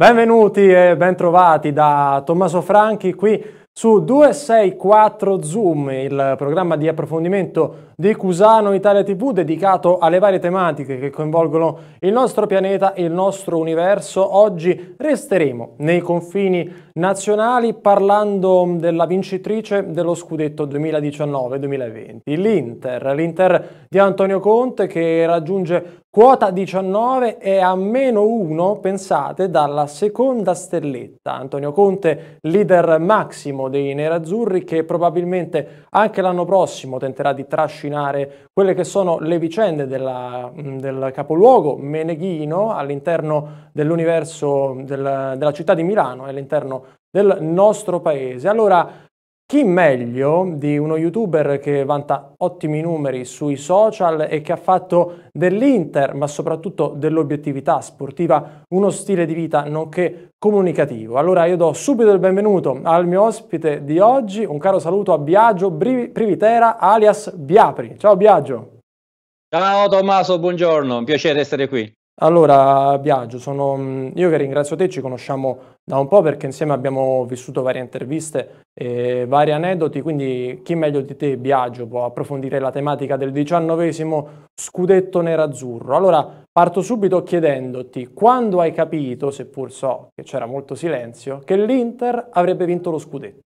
Benvenuti e bentrovati da Tommaso Franchi qui su 264 Zoom, il programma di approfondimento di Cusano Italia TV dedicato alle varie tematiche che coinvolgono il nostro pianeta e il nostro universo. Oggi resteremo nei confini nazionali parlando della vincitrice dello scudetto 2019-2020, l'Inter, l'Inter di Antonio Conte che raggiunge quota 19 e a meno 1, pensate, dalla seconda stelletta. Antonio Conte, leader massimo dei nerazzurri che probabilmente anche l'anno prossimo tenterà di trascinare avvicinare quelle che sono le vicende della, del capoluogo meneghino all'interno dell'universo del, della città di Milano e all'interno del nostro paese. Allora, chi meglio di uno youtuber che vanta ottimi numeri sui social e che ha fatto dell'Inter, ma soprattutto dell'obiettività sportiva, uno stile di vita nonché comunicativo. Allora io do subito il benvenuto al mio ospite di oggi, un caro saluto a Biagio Privitera alias Biapri. Ciao Biagio! Ciao Tommaso, buongiorno, un piacere essere qui. Allora, Biagio, sono io che ringrazio te, ci conosciamo da un po' perché insieme abbiamo vissuto varie interviste e vari aneddoti, quindi chi meglio di te, Biagio, può approfondire la tematica del diciannovesimo scudetto nerazzurro. Allora, parto subito chiedendoti quando hai capito, seppur so che c'era molto silenzio, che l'Inter avrebbe vinto lo scudetto.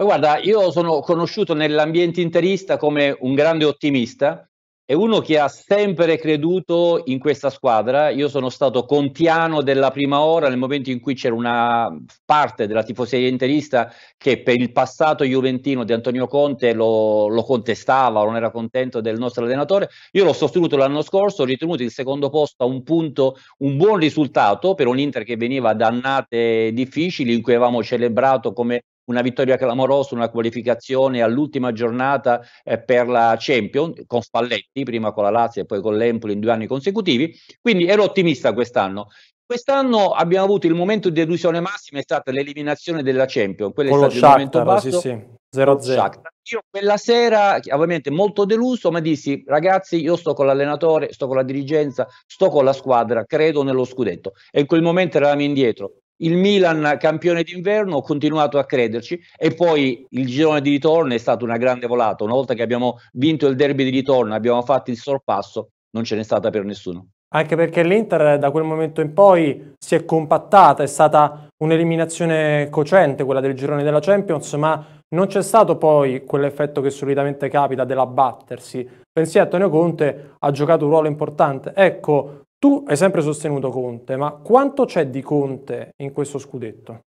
Ma guarda, io sono conosciuto nell'ambiente interista come un grande ottimista è uno che ha sempre creduto in questa squadra. Io sono stato contiano della prima ora nel momento in cui c'era una parte della tifoseria interista che per il passato juventino di Antonio Conte lo, lo contestava, non era contento del nostro allenatore. Io l'ho sostenuto l'anno scorso, ho ritenuto il secondo posto a un punto, un buon risultato per un Inter che veniva da annate difficili in cui avevamo celebrato come una vittoria clamorosa, una qualificazione all'ultima giornata eh, per la Champions con Spalletti, prima con la Lazio e poi con l'Empoli in due anni consecutivi. Quindi ero ottimista quest'anno. Quest'anno abbiamo avuto il momento di delusione massima, è stata l'eliminazione della Champions. Quello con è stato Shakhtar, il momento basso. Sì, sì. 0-0. Io quella sera, ovviamente molto deluso, ma dissi ragazzi io sto con l'allenatore, sto con la dirigenza, sto con la squadra, credo nello scudetto. E in quel momento eravamo indietro il Milan campione d'inverno, ho continuato a crederci e poi il girone di ritorno è stato una grande volata. Una volta che abbiamo vinto il derby di ritorno, abbiamo fatto il sorpasso, non ce n'è stata per nessuno. Anche perché l'Inter da quel momento in poi si è compattata, è stata un'eliminazione cocente quella del girone della Champions, ma non c'è stato poi quell'effetto che solitamente capita dell'abbattersi. Pensi Antonio Conte ha giocato un ruolo importante. Ecco, tu hai sempre sostenuto Conte, ma quanto c'è di Conte in questo scudetto?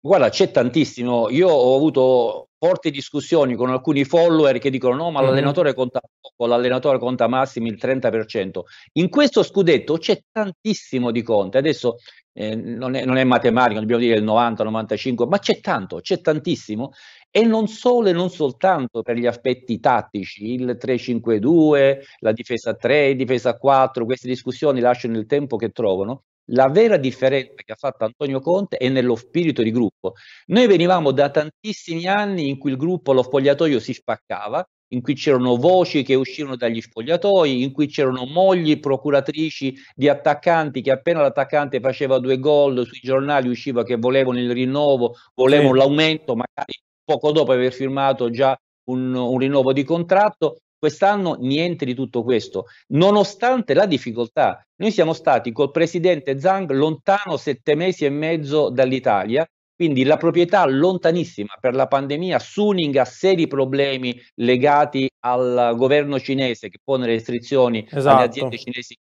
Guarda, c'è tantissimo. Io ho avuto forti discussioni con alcuni follower che dicono no, ma mm-hmm. l'allenatore conta poco, l'allenatore conta massimo il 30%. In questo scudetto c'è tantissimo di Conte. Adesso eh, non, è, non, è, matematico, dobbiamo dire il 90-95, ma c'è tanto, c'è tantissimo e non solo e non soltanto per gli aspetti tattici, il 3-5-2, la difesa 3, difesa 4, queste discussioni lasciano il tempo che trovano. La vera differenza che ha fatto Antonio Conte è nello spirito di gruppo. Noi venivamo da tantissimi anni in cui il gruppo, lo spogliatoio si spaccava, in cui c'erano voci che uscivano dagli spogliatoi, in cui c'erano mogli procuratrici di attaccanti che appena l'attaccante faceva due gol sui giornali usciva che volevano il rinnovo, volevano sì. l'aumento magari poco dopo aver firmato già un, un rinnovo di contratto. Quest'anno niente di tutto questo, nonostante la difficoltà. Noi siamo stati col presidente Zhang lontano sette mesi e mezzo dall'Italia, quindi la proprietà lontanissima per la pandemia, Suning ha seri problemi legati al governo cinese che pone le restrizioni esatto. alle aziende cinesi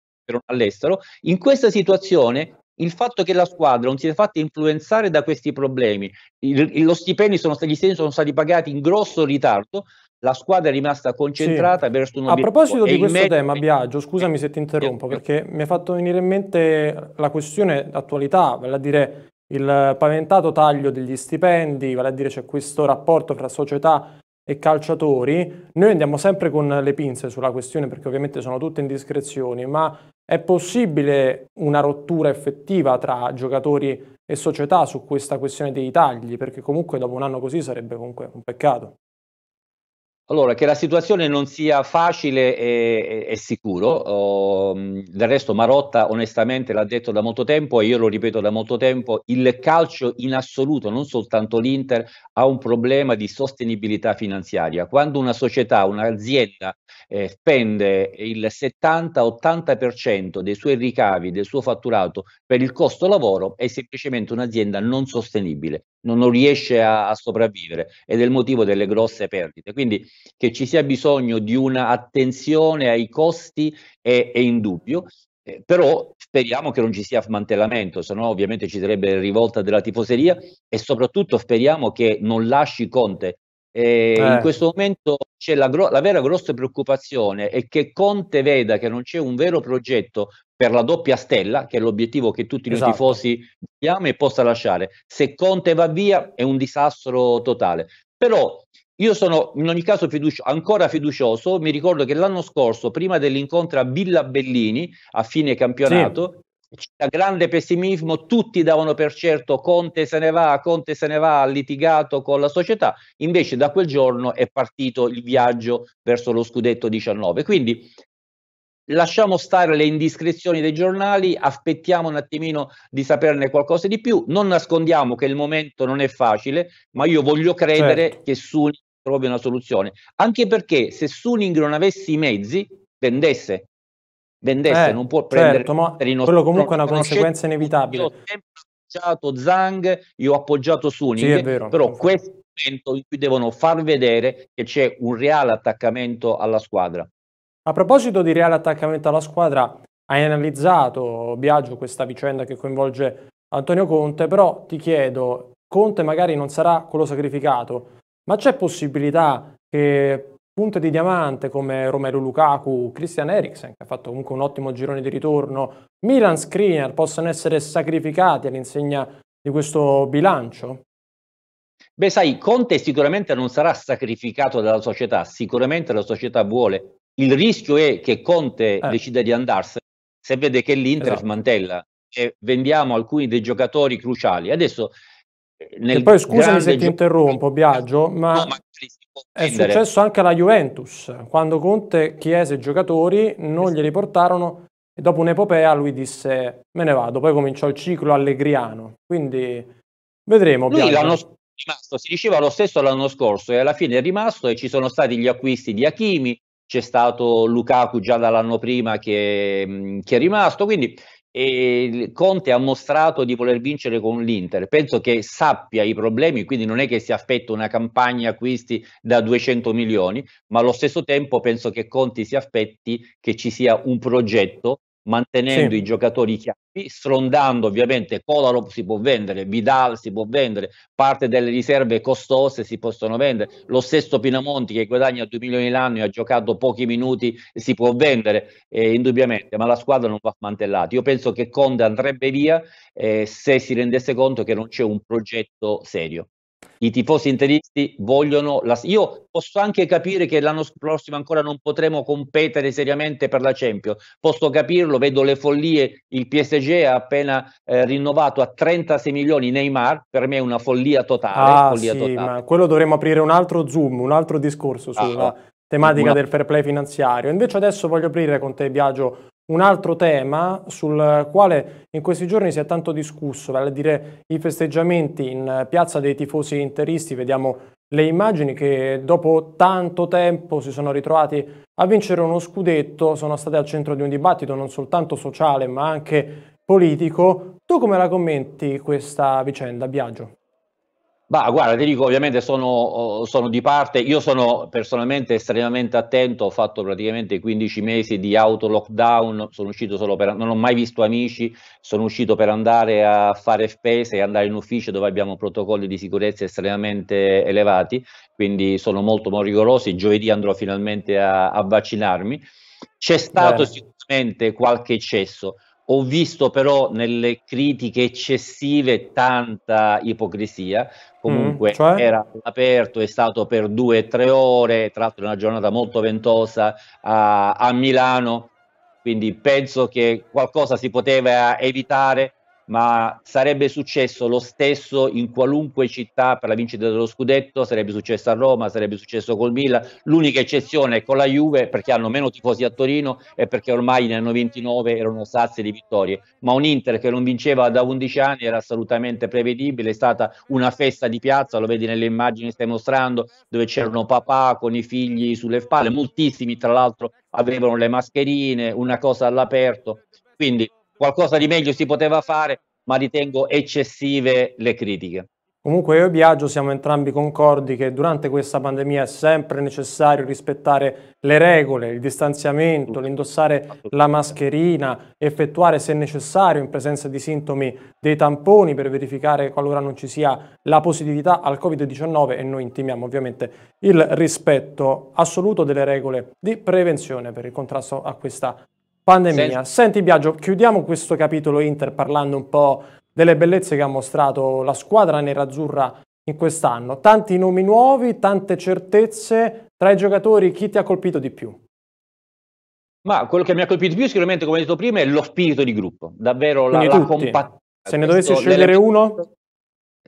all'estero. In questa situazione il fatto che la squadra non si è fatta influenzare da questi problemi, il, lo stipendio sono gli stipendi sono stati pagati in grosso ritardo, la squadra è rimasta concentrata sì. verso un A proposito di questo tema, Biagio, scusami eh, se ti interrompo, eh, eh. perché mi ha fatto venire in mente la questione d'attualità, vale a dire il paventato taglio degli stipendi, vale a dire c'è questo rapporto fra società e calciatori, noi andiamo sempre con le pinze sulla questione perché ovviamente sono tutte indiscrezioni, ma è possibile una rottura effettiva tra giocatori e società su questa questione dei tagli? Perché comunque dopo un anno così sarebbe comunque un peccato. Allora, che la situazione non sia facile è, è sicuro, oh, del resto Marotta onestamente l'ha detto da molto tempo e io lo ripeto da molto tempo, il calcio in assoluto, non soltanto l'Inter, ha un problema di sostenibilità finanziaria. Quando una società, un'azienda eh, spende il 70-80% dei suoi ricavi, del suo fatturato per il costo lavoro, è semplicemente un'azienda non sostenibile non, non riesce a, a, sopravvivere ed è il motivo delle grosse perdite. Quindi che ci sia bisogno di un'attenzione ai costi è, è indubbio. Eh, però speriamo che non ci sia smantellamento, se no ovviamente ci sarebbe rivolta della tifoseria e soprattutto speriamo che non lasci Conte. Eh, eh. In questo momento c'è la, la, vera grossa preoccupazione è che Conte veda che non c'è un vero progetto per la doppia stella, che è l'obiettivo che tutti esatto. noi tifosi vogliamo e possa lasciare. Se Conte va via è un disastro totale. Però io sono in ogni caso fiducio, ancora fiducioso, mi ricordo che l'anno scorso, prima dell'incontro a Villa Bellini a fine campionato, sì. c'era grande pessimismo, tutti davano per certo Conte se ne va, Conte se ne va, ha litigato con la società, invece da quel giorno è partito il viaggio verso lo scudetto 19. Quindi lasciamo stare le indiscrezioni dei giornali, aspettiamo un attimino di saperne qualcosa di più, non nascondiamo che il momento non è facile, ma io voglio credere certo. che Suning trovi una soluzione, anche perché se Suning non avesse i mezzi, vendesse, vendesse, eh, non può prendere certo, ma per i nostri quello comunque è una conseguenza inevitabile. Io ho sempre appoggiato Zhang, io ho appoggiato Suning, sì, vero, però questo momento in cui devono far vedere che c'è un reale attaccamento alla squadra. A proposito di reale attaccamento alla squadra, hai analizzato, Biagio, questa vicenda che coinvolge Antonio Conte, però ti chiedo, Conte magari non sarà quello sacrificato, ma c'è possibilità che punte di diamante come Romero Lukaku, Christian Eriksen, che ha fatto comunque un ottimo girone di ritorno, Milan Skriniar possano essere sacrificati all'insegna di questo bilancio? Beh, sai, Conte sicuramente non sarà sacrificato dalla società, sicuramente la società vuole il rischio è che Conte eh. decida di andarsene se vede che l'Inter esatto. smantella e vendiamo alcuni dei giocatori cruciali. Adesso eh, nel e poi scusami se ti interrompo Biagio, ma, no, ma è successo anche alla Juventus, quando Conte chiese i giocatori, non esatto. glieli portarono e dopo un'epopea lui disse me ne vado, poi cominciò il ciclo allegriano, quindi vedremo. Lui l'anno scorso si diceva lo stesso l'anno scorso e alla fine è rimasto e ci sono stati gli acquisti di Achimi, c'è stato Lukaku già dall'anno prima che, mm, che è rimasto, quindi e Conte ha mostrato di voler vincere con l'Inter. Penso che sappia i problemi, quindi non è che si aspetta una campagna acquisti da 200 milioni, ma allo stesso tempo penso che Conte si aspetti che ci sia un progetto mantenendo sì. i giocatori chiavi, sfrondando ovviamente Kolarov si può vendere, Vidal si può vendere, parte delle riserve costose si possono vendere, lo stesso Pinamonti che guadagna 2 milioni l'anno e ha giocato pochi minuti si può vendere eh, indubbiamente, ma la squadra non va smantellata. Io penso che Conte andrebbe via eh, se si rendesse conto che non c'è un progetto serio i tifosi interisti vogliono la... Io posso anche capire che l'anno prossimo ancora non potremo competere seriamente per la Champions, posso capirlo, vedo le follie, il PSG ha appena eh, rinnovato a 36 milioni Neymar, per me è una follia totale. Ah, follia sì, totale. ma quello dovremmo aprire un altro zoom, un altro discorso ah, sulla ah, tematica una... del fair play finanziario. Invece adesso voglio aprire con te, Biagio, un altro tema sul quale in questi giorni si è tanto discusso, vale a dire i festeggiamenti in piazza dei tifosi interisti. Vediamo le immagini che dopo tanto tempo si sono ritrovati a vincere uno scudetto, sono state al centro di un dibattito non soltanto sociale ma anche politico. Tu come la commenti questa vicenda, Biagio? Bah, guarda, ti dico, ovviamente sono, oh, sono, di parte, io sono personalmente estremamente attento, ho fatto praticamente 15 mesi di auto lockdown, sono uscito solo per, non ho mai visto amici, sono uscito per andare a fare spese e andare in ufficio dove abbiamo protocolli di sicurezza estremamente elevati, quindi sono molto, molto rigorosi, giovedì andrò finalmente a, a vaccinarmi. C'è stato Beh. sicuramente qualche eccesso, ho visto però nelle critiche eccessive tanta ipocrisia, comunque mm, cioè? era aperto, è stato per due o tre ore, tra l'altro una giornata molto ventosa a, a Milano, quindi penso che qualcosa si poteva evitare ma sarebbe successo lo stesso in qualunque città per la vincita dello scudetto, sarebbe successo a Roma, sarebbe successo col Milan, l'unica eccezione è con la Juve perché hanno meno tifosi a Torino e perché ormai nel 99 erano sazi di vittorie, ma un Inter che non vinceva da 11 anni era assolutamente prevedibile, è stata una festa di piazza, lo vedi nelle immagini che stai mostrando, dove c'erano papà con i figli sulle spalle, moltissimi tra l'altro avevano le mascherine, una cosa all'aperto, quindi qualcosa di meglio si poteva fare, ma ritengo eccessive le critiche. Comunque io e Biagio siamo entrambi concordi che durante questa pandemia è sempre necessario rispettare le regole, il distanziamento, l'indossare la mascherina, effettuare se necessario in presenza di sintomi dei tamponi per verificare qualora non ci sia la positività al Covid-19 e noi intimiamo ovviamente il rispetto assoluto delle regole di prevenzione per il contrasto a questa pandemia. Pandemia. Senti, Senti Biagio, chiudiamo questo capitolo Inter parlando un po' delle bellezze che ha mostrato la squadra nerazzurra in quest'anno. Tanti nomi nuovi, tante certezze. Tra i giocatori chi ti ha colpito di più? Ma quello che mi ha colpito di più sicuramente, come ho detto prima, è lo spirito di gruppo. Davvero Quindi la, la compattibilità. Se ne dovessi scegliere uno?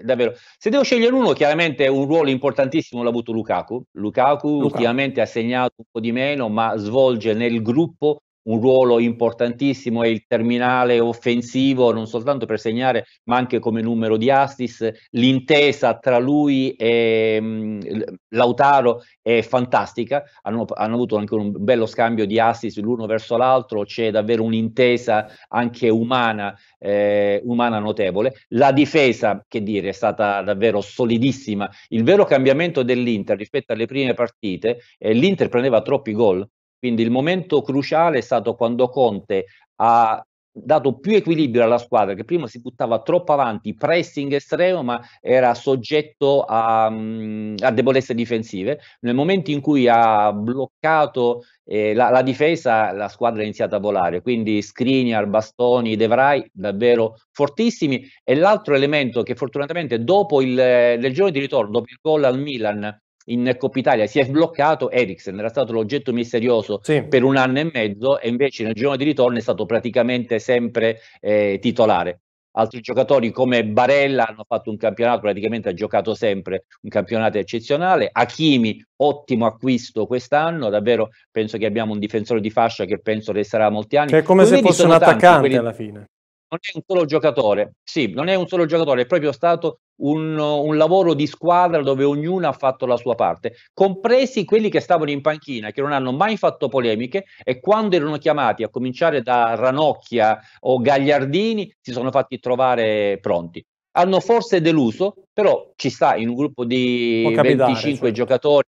Davvero. Se devo scegliere uno, chiaramente un ruolo importantissimo l'ha avuto Lukaku. Lukaku. Lukaku ultimamente ha segnato un po' di meno, ma svolge nel gruppo un ruolo importantissimo, è il terminale offensivo non soltanto per segnare ma anche come numero di assist, l'intesa tra lui e mh, mm, Lautaro è fantastica, hanno, hanno, avuto anche un bello scambio di assist l'uno verso l'altro, c'è davvero un'intesa anche umana, eh, umana notevole, la difesa che dire è stata davvero solidissima, il vero cambiamento dell'Inter rispetto alle prime partite, eh, l'Inter prendeva troppi gol, quindi il momento cruciale è stato quando Conte ha dato più equilibrio alla squadra che prima si buttava troppo avanti, pressing estremo, ma era soggetto a, a debolezze difensive. Nel momento in cui ha bloccato eh, la, la, difesa, la squadra ha iniziato a volare. Quindi Skriniar, Bastoni, Devrai, davvero fortissimi. E l'altro elemento che fortunatamente dopo il, nel giorno di ritorno, dopo il gol al Milan, in Coppa Italia si è sbloccato, Eriksen era stato l'oggetto misterioso sì. per un anno e mezzo e invece nel giorno di ritorno è stato praticamente sempre eh, titolare. Altri giocatori come Barella hanno fatto un campionato, praticamente ha giocato sempre un campionato eccezionale. Hakimi, ottimo acquisto quest'anno, davvero penso che abbiamo un difensore di fascia che penso resterà molti anni. Cioè, è come Quindi se fosse un attaccante quelli... alla fine non è un solo giocatore, sì, non è un solo giocatore, è proprio stato un, un, lavoro di squadra dove ognuno ha fatto la sua parte, compresi quelli che stavano in panchina, che non hanno mai fatto polemiche e quando erano chiamati, a cominciare da Ranocchia o Gagliardini, si sono fatti trovare pronti. Hanno forse deluso, però ci sta in un gruppo di capitare, 25 cioè. giocatori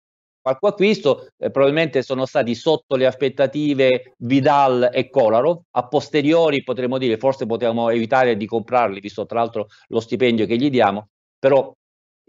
Qualche acquisto eh, probabilmente sono stati sotto le aspettative Vidal e Kolarov, a posteriori potremmo dire forse potevamo evitare di comprarli, visto tra l'altro lo stipendio che gli diamo, però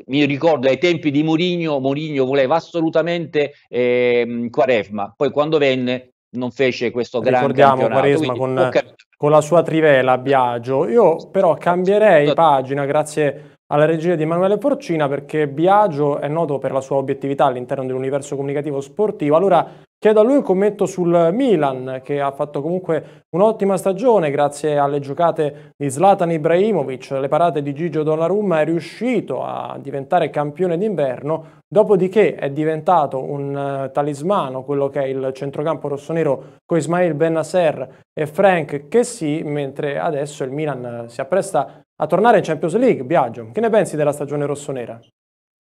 mi ricordo ai tempi di Mourinho, Mourinho voleva assolutamente eh, Quaresma, poi quando venne non fece questo grande Ricordiamo Quaresma con, okay. con, la sua trivela Biagio. Io però cambierei pagina, grazie alla regia di Emanuele Porcina perché Biagio è noto per la sua obiettività all'interno dell'universo comunicativo sportivo. Allora chiedo a lui un commento sul Milan che ha fatto comunque un'ottima stagione grazie alle giocate di Zlatan Ibrahimovic, alle parate di Gigio Donnarumma è riuscito a diventare campione d'inverno, dopodiché è diventato un eh, talismano quello che è il centrocampo rossonero con Ismail Benasser e Frank Chessy, mentre adesso il Milan eh, si appresta a tornare in Champions League, Biagio. Che ne pensi della stagione rossonera?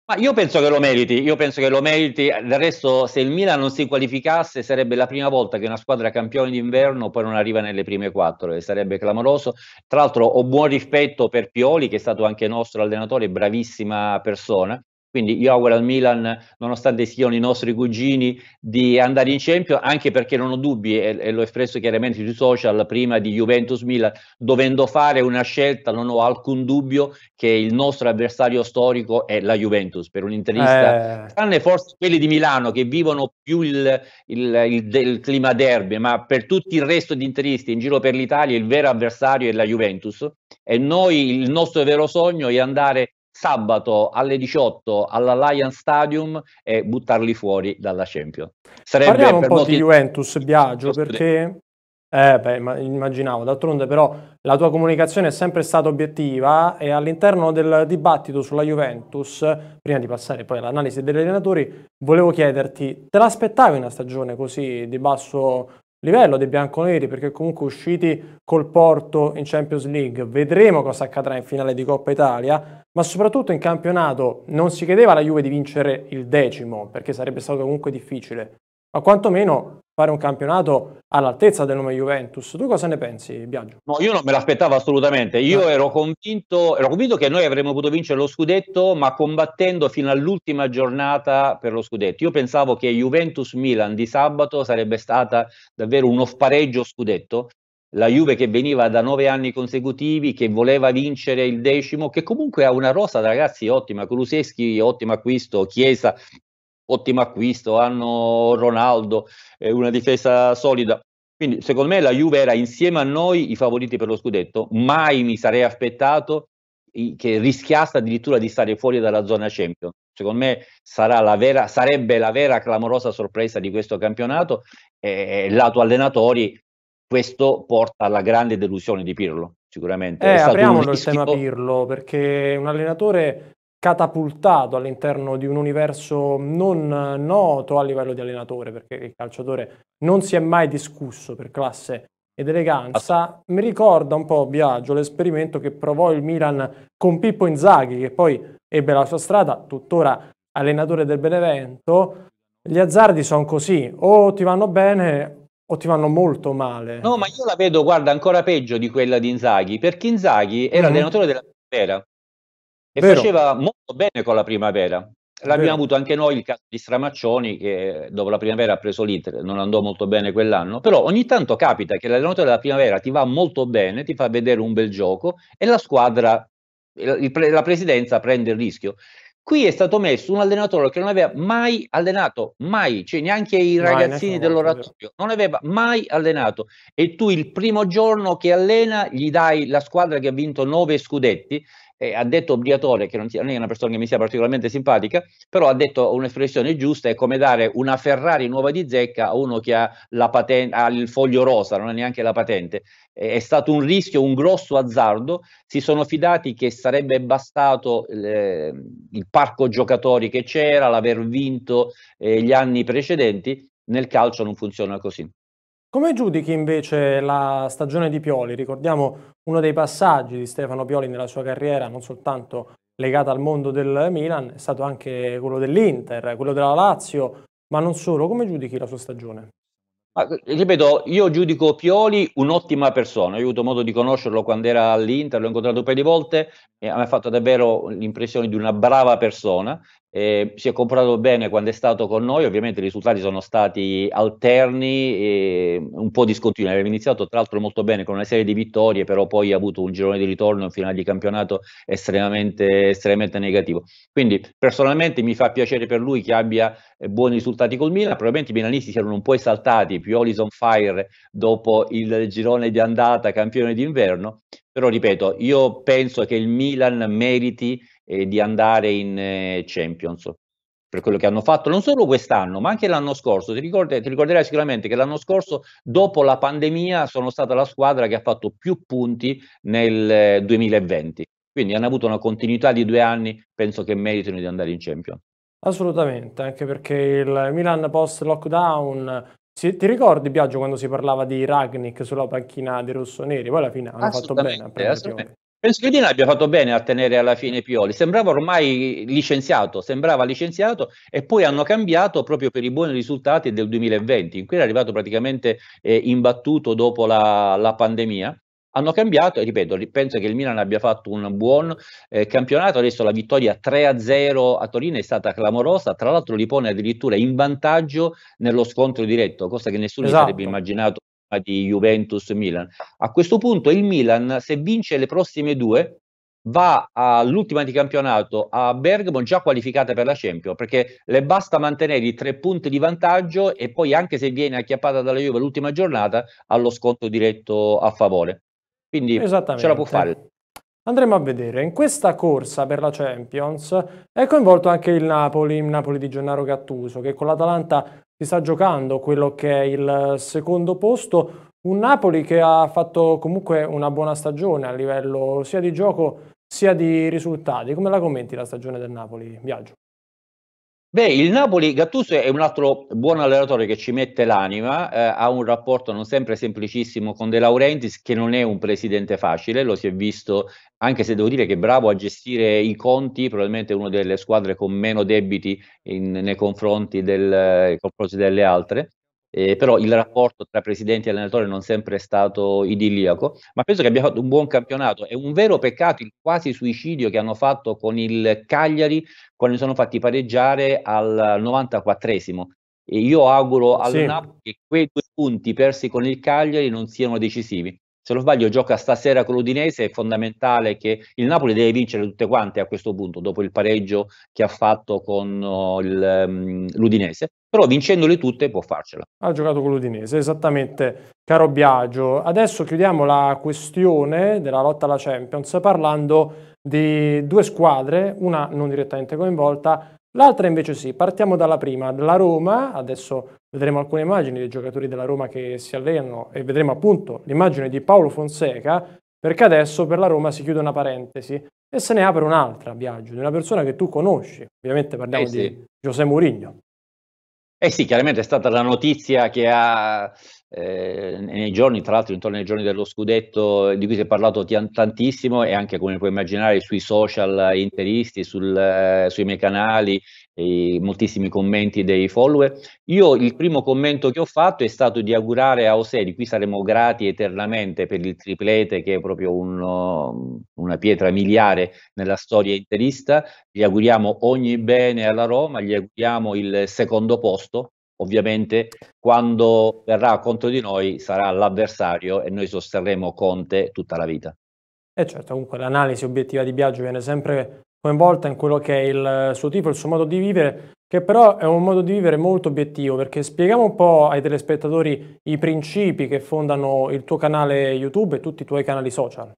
Ma io penso che lo meriti, io penso che lo meriti. Del resto, se il Milan non si qualificasse, sarebbe la prima volta che una squadra campione d'inverno poi non arriva nelle prime quattro e sarebbe clamoroso. Tra l'altro, ho buon rispetto per Pioli, che è stato anche nostro allenatore, bravissima persona. Quindi io auguro al Milan, nonostante siano i nostri cugini, di andare in Champions, anche perché non ho dubbi, e, e l'ho espresso chiaramente sui social prima di Juventus-Milan, dovendo fare una scelta non ho alcun dubbio che il nostro avversario storico è la Juventus, per un interista, eh. tranne forse quelli di Milano che vivono più il, il, il, il clima derby, ma per tutto il resto di interisti in giro per l'Italia il vero avversario è la Juventus e noi il nostro vero sogno è andare sabato alle 18 all'Alliance Stadium e buttarli fuori dalla Champions. Sarebbe Parliamo un po' molti... di Juventus, Biagio, perché... Eh, beh, immaginavo, d'altronde però la tua comunicazione è sempre stata obiettiva e all'interno del dibattito sulla Juventus, prima di passare poi all'analisi degli allenatori, volevo chiederti, te l'aspettavi una stagione così di basso livello dei bianconeri perché comunque usciti col Porto in Champions League, vedremo cosa accadrà in finale di Coppa Italia, ma soprattutto in campionato non si chiedeva alla Juve di vincere il decimo perché sarebbe stato comunque difficile, ma quantomeno fare un campionato all'altezza del nome Juventus. Tu cosa ne pensi, Biagio? No, io non me l'aspettavo assolutamente. Io eh. ero convinto, ero convinto che noi avremmo potuto vincere lo scudetto, ma combattendo fino all'ultima giornata per lo scudetto. Io pensavo che Juventus-Milan di sabato sarebbe stata davvero uno spareggio scudetto. La Juve che veniva da nove anni consecutivi, che voleva vincere il decimo, che comunque ha una rosa, da ragazzi, ottima. Kuluseschi, ottimo acquisto, Chiesa, ottimo acquisto, hanno Ronaldo, eh, una difesa solida. Quindi secondo me la Juve era insieme a noi i favoriti per lo scudetto, mai mi sarei aspettato che rischiasse addirittura di stare fuori dalla zona Champions. Secondo me la vera, sarebbe la vera clamorosa sorpresa di questo campionato e eh, lato allenatori questo porta alla grande delusione di Pirlo, sicuramente. Eh, apriamo il tema Pirlo, perché un allenatore catapultato all'interno di un universo non eh, noto a livello di allenatore, perché il calciatore non si è mai discusso per classe ed eleganza. Mi ricorda un po' Biagio l'esperimento che provò il Milan con Pippo Inzaghi, che poi ebbe la sua strada, tuttora allenatore del Benevento. Gli azzardi sono così, o ti vanno bene o ti vanno molto male. No, ma io la vedo, guarda, ancora peggio di quella di Inzaghi, perché Inzaghi era mm-hmm. allenatore della primavera. E Vero. faceva molto bene con la primavera. L'abbiamo avuto anche noi il caso di Stramaccioni che dopo la primavera ha preso l'Inter, non andò molto bene quell'anno, però ogni tanto capita che l'allenatore della primavera ti va molto bene, ti fa vedere un bel gioco e la squadra, la presidenza prende il rischio. Qui è stato messo un allenatore che non aveva mai allenato, mai, cioè neanche i ragazzini dell'oratorio, non aveva mai allenato. E tu il primo giorno che allena gli dai la squadra che ha vinto nove scudetti, eh, ha detto Briatore, che non, non, è una persona che mi sia particolarmente simpatica, però ha detto un'espressione giusta, è come dare una Ferrari nuova di zecca a uno che ha, patente, ha il foglio rosa, non ha neanche la patente. Eh, è stato un rischio, un grosso azzardo, si sono fidati che sarebbe bastato eh, il parco giocatori che c'era, l'aver vinto eh, gli anni precedenti, nel calcio non funziona così. Come giudichi invece la stagione di Pioli? Ricordiamo uno dei passaggi di Stefano Pioli nella sua carriera, non soltanto legata al mondo del Milan, è stato anche quello dell'Inter, quello della Lazio, ma non solo. Come giudichi la sua stagione? Ah, ripeto, io giudico Pioli un'ottima persona, ho avuto modo di conoscerlo quando era all'Inter, l'ho incontrato un paio di volte e mi ha fatto davvero l'impressione di una brava persona eh, si è comportato bene quando è stato con noi, ovviamente i risultati sono stati alterni e un po' discontinui. Aveva iniziato tra l'altro molto bene con una serie di vittorie, però poi ha avuto un girone di ritorno in finale di campionato estremamente, estremamente negativo. Quindi personalmente mi fa piacere per lui che abbia eh, buoni risultati col Milan, probabilmente i milanisti si erano un po' esaltati, più on fire dopo il girone di andata campione d'inverno, però ripeto, io penso che il Milan meriti eh, di andare in eh, Champions per quello che hanno fatto non solo quest'anno ma anche l'anno scorso ti, ricordi, ti ricorderai sicuramente che l'anno scorso dopo la pandemia sono stata la squadra che ha fatto più punti nel 2020 eh, quindi hanno avuto una continuità di due anni penso che meritino di andare in Champions Assolutamente, anche perché il Milan post lockdown si, ti ricordi Biagio quando si parlava di Ragnik sulla panchina dei rossoneri? Poi alla fine hanno fatto bene a prendere Penso che Udine abbia fatto bene a tenere alla fine Pioli, sembrava ormai licenziato, sembrava licenziato e poi hanno cambiato proprio per i buoni risultati del 2020, in cui era arrivato praticamente eh, imbattuto dopo la, la pandemia hanno cambiato e ripeto, penso che il Milan abbia fatto un buon eh, campionato, adesso la vittoria 3-0 a Torino è stata clamorosa, tra l'altro li pone addirittura in vantaggio nello scontro diretto, cosa che nessuno esatto. sarebbe immaginato di Juventus-Milan. A questo punto il Milan, se vince le prossime due, va all'ultima di campionato a Bergamo già qualificata per la Champions perché le basta mantenere i tre punti di vantaggio e poi anche se viene acchiappata dalla Juve l'ultima giornata ha lo sconto diretto a favore quindi ce la può fare Andremo a vedere, in questa corsa per la Champions è coinvolto anche il Napoli, il Napoli di Gennaro Gattuso che con l'Atalanta si sta giocando quello che è il secondo posto. Un Napoli che ha fatto comunque una buona stagione a livello sia di gioco sia di risultati. Come la commenti la stagione del Napoli, Viaggio? Beh, il Napoli, Gattuso è un altro buon allenatore che ci mette l'anima, eh, ha un rapporto non sempre semplicissimo con De Laurentiis, che non è un presidente facile, lo si è visto, anche se devo dire che è bravo a gestire i conti, probabilmente è una delle squadre con meno debiti in, nei confronti, del, eh, confronti delle altre eh, però il rapporto tra presidenti e allenatore non sempre è stato idilliaco, ma penso che abbia fatto un buon campionato. È un vero peccato il quasi suicidio che hanno fatto con il Cagliari quando sono fatti pareggiare al 94esimo. E io auguro al sì. Napoli che quei due punti persi con il Cagliari non siano decisivi, se non sbaglio gioca stasera con l'Udinese, è fondamentale che il Napoli deve vincere tutte quante a questo punto, dopo il pareggio che ha fatto con oh, ehm, l'Udinese, però vincendole tutte può farcela. Ha giocato con l'Udinese, esattamente, caro Biagio. Adesso chiudiamo la questione della lotta alla Champions parlando di due squadre, una non direttamente coinvolta, L'altra invece sì, partiamo dalla prima, la Roma, adesso vedremo alcune immagini dei giocatori della Roma che si allenano e vedremo appunto l'immagine di Paolo Fonseca, perché adesso per la Roma si chiude una parentesi e se ne apre un'altra, Biagio, di una persona che tu conosci, ovviamente parliamo eh sì. di José Mourinho. Eh sì, chiaramente è stata la notizia che ha eh, nei giorni, tra l'altro intorno ai giorni dello scudetto di cui si è parlato t- tantissimo e anche come puoi immaginare sui social interisti, sul, eh, sui miei canali, eh, moltissimi commenti dei follower. Io il primo commento che ho fatto è stato di augurare a Osè, di cui saremo grati eternamente per il triplete che è proprio uno, una pietra miliare nella storia interista, gli auguriamo ogni bene alla Roma, gli auguriamo il secondo posto Ovviamente quando verrà contro di noi sarà l'avversario e noi sosterremo Conte tutta la vita. E certo, comunque l'analisi obiettiva di Biagio viene sempre coinvolta in quello che è il suo tipo, il suo modo di vivere, che però è un modo di vivere molto obiettivo, perché spieghiamo un po' ai telespettatori i principi che fondano il tuo canale YouTube e tutti i tuoi canali social.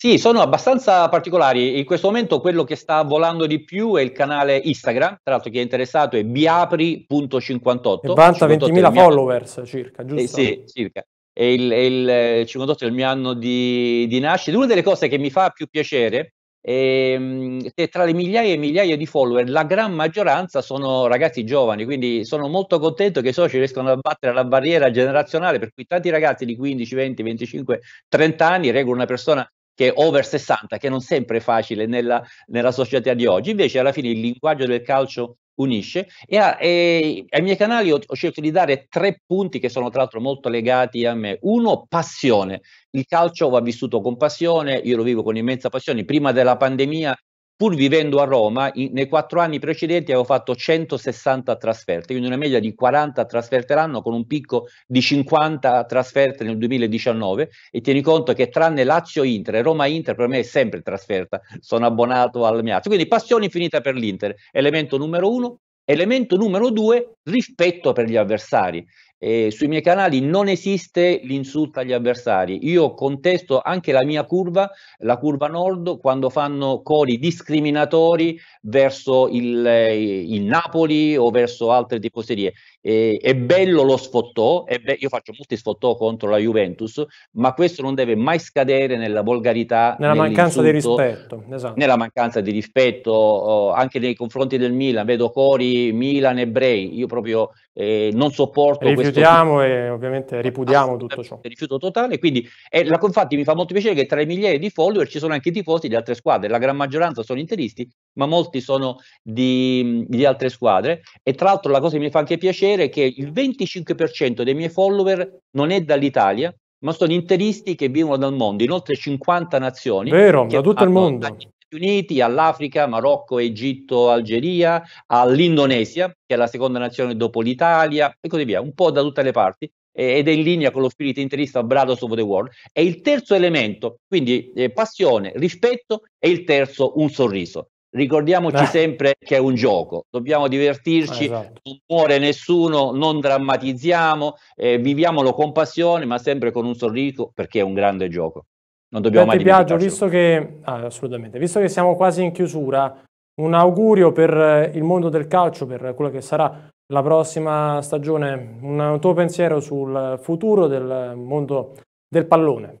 Sì, sono abbastanza particolari. In questo momento quello che sta volando di più è il canale Instagram. Tra l'altro, chi è interessato è biapri.58. E vanta 20.000 followers circa, eh, giusto? Eh, sì, circa. E il, il 58 eh, è il mio anno di, di nascita. Una delle cose che mi fa più piacere è mm, che tra le migliaia e migliaia di follower la gran maggioranza sono ragazzi giovani quindi sono molto contento che i soci riescano a battere la barriera generazionale per cui tanti ragazzi di 15, 20, 25, 30 anni regolano una persona che è over 60, che non sempre è facile nella, nella società di oggi, invece alla fine il linguaggio del calcio unisce e, a, e, ai miei canali ho, ho, scelto di dare tre punti che sono tra l'altro molto legati a me. Uno, passione. Il calcio va vissuto con passione, io lo vivo con immensa passione. Prima della pandemia pur vivendo a Roma, in, nei quattro anni precedenti avevo fatto 160 trasferte, quindi una media di 40 trasferte l'anno con un picco di 50 trasferte nel 2019 e tieni conto che tranne Lazio-Inter e Roma-Inter per me è sempre trasferta, sono abbonato al Miazzo. Quindi passione infinita per l'Inter, elemento numero uno. Elemento numero due, rispetto per gli avversari. Eh, sui miei canali non esiste l'insulto agli avversari. Io contesto anche la mia curva, la curva nord, quando fanno cori discriminatori verso il, eh, il Napoli o verso altre tifoserie. Eh, è bello lo sfottò, be- io faccio molti sfottò contro la Juventus, ma questo non deve mai scadere nella volgarità, nella mancanza di rispetto, esatto. nella mancanza di rispetto anche nei confronti del Milan. Vedo cori Milan ebrei, io proprio eh, non sopporto Rifiutate rifiutiamo e ovviamente ripudiamo tutto ciò. Rifiuto totale, quindi eh, la, infatti mi fa molto piacere che tra i migliaia di follower ci sono anche i tifosi di altre squadre, la gran maggioranza sono interisti, ma molti sono di, di altre squadre e tra l'altro la cosa che mi fa anche piacere è che il 25% dei miei follower non è dall'Italia, ma sono interisti che vivono dal mondo, in oltre 50 nazioni. Vero, da tutto il mondo. Uniti, all'Africa, Marocco, Egitto, Algeria, all'Indonesia, che è la seconda nazione dopo l'Italia, e così via, un po' da tutte le parti ed è in linea con lo spirito interista Brothers of the World. E il terzo elemento, quindi eh, passione, rispetto, e il terzo, un sorriso. Ricordiamoci Beh. sempre che è un gioco, dobbiamo divertirci, esatto. non muore nessuno, non drammatizziamo, eh, viviamolo con passione, ma sempre con un sorriso perché è un grande gioco non dobbiamo Senti, mai Biagio, visto che, ah, assolutamente, visto che siamo quasi in chiusura, un augurio per eh, il mondo del calcio, per quello che sarà la prossima stagione, un tuo pensiero sul futuro del mondo del pallone.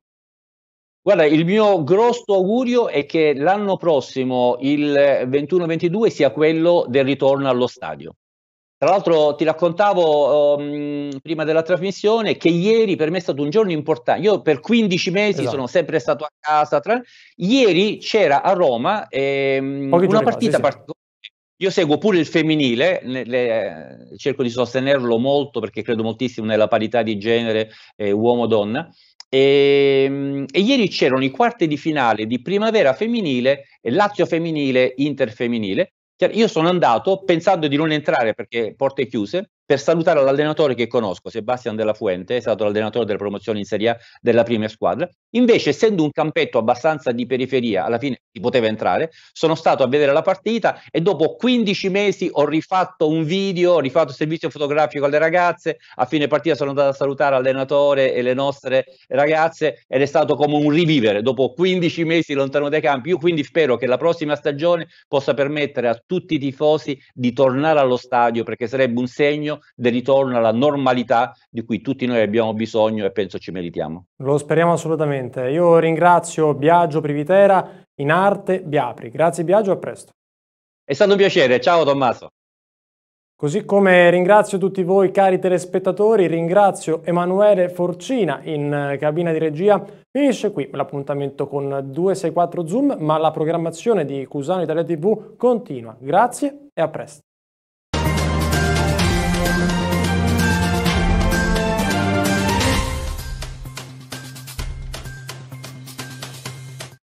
Guarda, il mio grosso augurio è che l'anno prossimo, il 21-22, sia quello del ritorno allo stadio. Tra l'altro ti raccontavo um, prima della trasmissione che ieri per me è stato un giorno importante. Io per 15 mesi esatto. sono sempre stato a casa. Tra... Ieri c'era a Roma ehm, una partita particolare. Io seguo pure il femminile, le, le, cerco di sostenerlo molto perché credo moltissimo nella parità di genere eh, uomo-donna. E, ehm, e, ieri c'erano i quarti di finale di primavera femminile, Lazio femminile, Inter femminile io sono andato pensando di non entrare perché porte chiuse, per salutare l'allenatore che conosco, Sebastian Della Fuente, è stato l'allenatore delle promozioni in Serie A della prima squadra. Invece, essendo un campetto abbastanza di periferia, alla fine si poteva entrare, sono stato a vedere la partita e dopo 15 mesi ho rifatto un video, ho rifatto il servizio fotografico alle ragazze, a fine partita sono andato a salutare l'allenatore e le nostre ragazze ed è stato come un rivivere dopo 15 mesi lontano dai campi. Io quindi spero che la prossima stagione possa permettere a tutti i tifosi di tornare allo stadio perché sarebbe un segno del ritorno alla normalità di cui tutti noi abbiamo bisogno e penso ci meritiamo. Lo speriamo assolutamente. Io ringrazio Biagio Privitera in arte Biapri. Grazie Biagio, a presto. È stato un piacere, ciao Tommaso. Così come ringrazio tutti voi cari telespettatori, ringrazio Emanuele Forcina in eh, cabina di regia. Finisce qui l'appuntamento con 264 Zoom, ma la programmazione di Cusano Italia TV continua. Grazie e a presto.